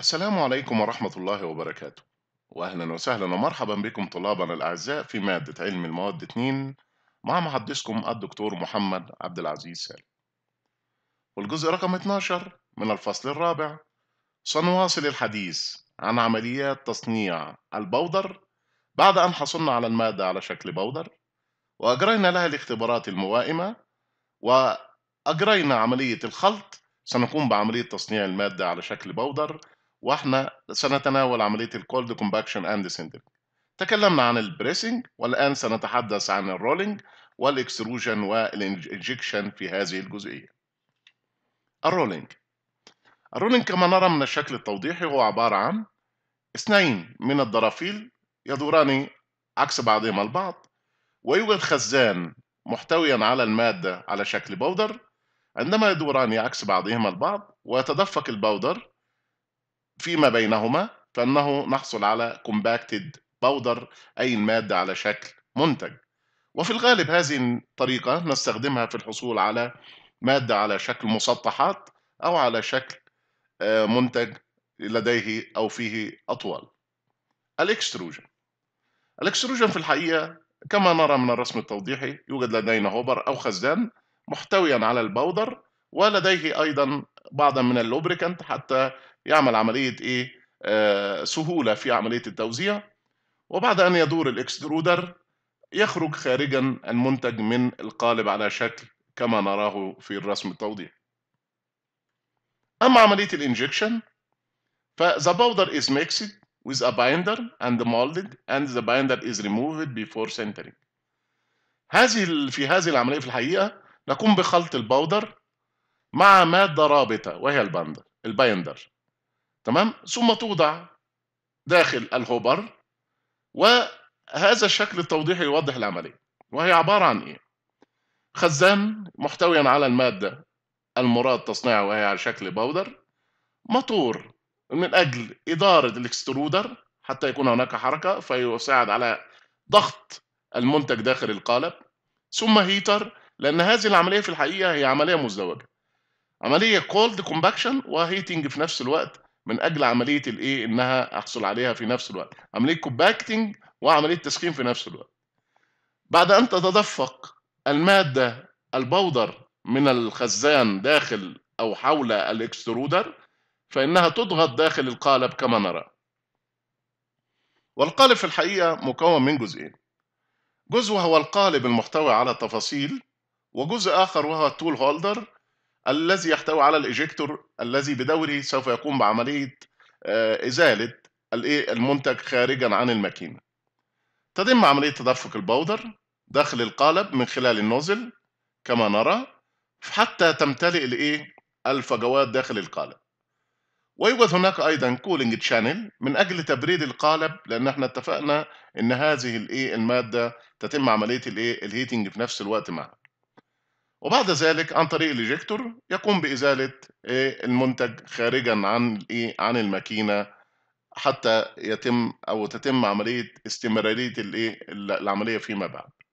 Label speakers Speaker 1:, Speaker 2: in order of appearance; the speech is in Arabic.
Speaker 1: السلام عليكم ورحمة الله وبركاته وأهلا وسهلا ومرحبا بكم طلابنا الأعزاء في مادة علم المواد 2 مع محدثكم الدكتور محمد عبد العزيز سالم والجزء رقم 12 من الفصل الرابع سنواصل الحديث عن عمليات تصنيع البودر بعد أن حصلنا على المادة على شكل بودر وأجرينا لها الاختبارات الموائمة وأجرينا عملية الخلط سنقوم بعملية تصنيع المادة على شكل بودر واحنا سنتناول عملية الكولد كومباكشن اند سندنج تكلمنا عن البريسنج والآن سنتحدث عن الرولينج والاكستروجن والانجكشن في هذه الجزئية الرولينج الرولينج كما نرى من الشكل التوضيحي هو عبارة عن اثنين من الضرافيل يدوران عكس بعضهما البعض ويوجد خزان محتويا على المادة على شكل بودر عندما يدوران عكس بعضهما البعض ويتدفق البودر فيما بينهما فانه نحصل على كومباكتد باودر اي الماده على شكل منتج وفي الغالب هذه الطريقه نستخدمها في الحصول على ماده على شكل مسطحات او على شكل آه، منتج لديه او فيه اطوال الاكستروجن الاكستروجن في الحقيقه كما نرى من الرسم التوضيحي يوجد لدينا هوبر او خزان محتويا على البودر ولديه ايضا بعضا من اللوبريكانت حتى يعمل عملية إيه آه، سهولة في عملية التوزيع وبعد أن يدور الإكسترودر يخرج خارجا المنتج من القالب على شكل كما نراه في الرسم التوضيحي أما عملية الإنجكشن فذا باودر إز ميكسيد with a binder and molded and the binder is removed before centering هذه في هذه العملية في الحقيقة نقوم بخلط الباودر مع مادة رابطة وهي البندر البايندر تمام ثم توضع داخل الهوبر وهذا الشكل التوضيحي يوضح العملية وهي عبارة عن إيه؟ خزان محتويا على المادة المراد تصنيعها وهي على شكل باودر مطور من أجل إدارة الاكسترودر حتى يكون هناك حركة فيساعد على ضغط المنتج داخل القالب ثم هيتر لأن هذه العملية في الحقيقة هي عملية مزدوجة عمليه كولد كومباكشن وهيتنج في نفس الوقت من اجل عمليه الايه انها احصل عليها في نفس الوقت عمليه كومباكتنج وعمليه تسخين في نفس الوقت بعد ان تتدفق الماده البودر من الخزان داخل او حول الاكسترودر فانها تضغط داخل القالب كما نرى والقالب في الحقيقه مكون من جزئين جزء هو القالب المحتوي على تفاصيل وجزء اخر وهو التول هولدر الذي يحتوي على الايجيكتور الذي بدوره سوف يقوم بعملية آه، إزالة المنتج خارجا عن الماكينة تتم عملية تدفق البودر داخل القالب من خلال النوزل كما نرى حتى تمتلئ الايه الفجوات داخل القالب ويوجد هناك ايضا كولينج شانل من اجل تبريد القالب لان احنا اتفقنا ان هذه الايه الماده تتم عمليه الايه الهيتنج في نفس الوقت معها وبعد ذلك عن طريق الإجكتور يقوم بإزالة آه، المنتج خارجا عن عن الماكينة حتى يتم أو تتم عملية استمرارية إيه، العملية فيما بعد.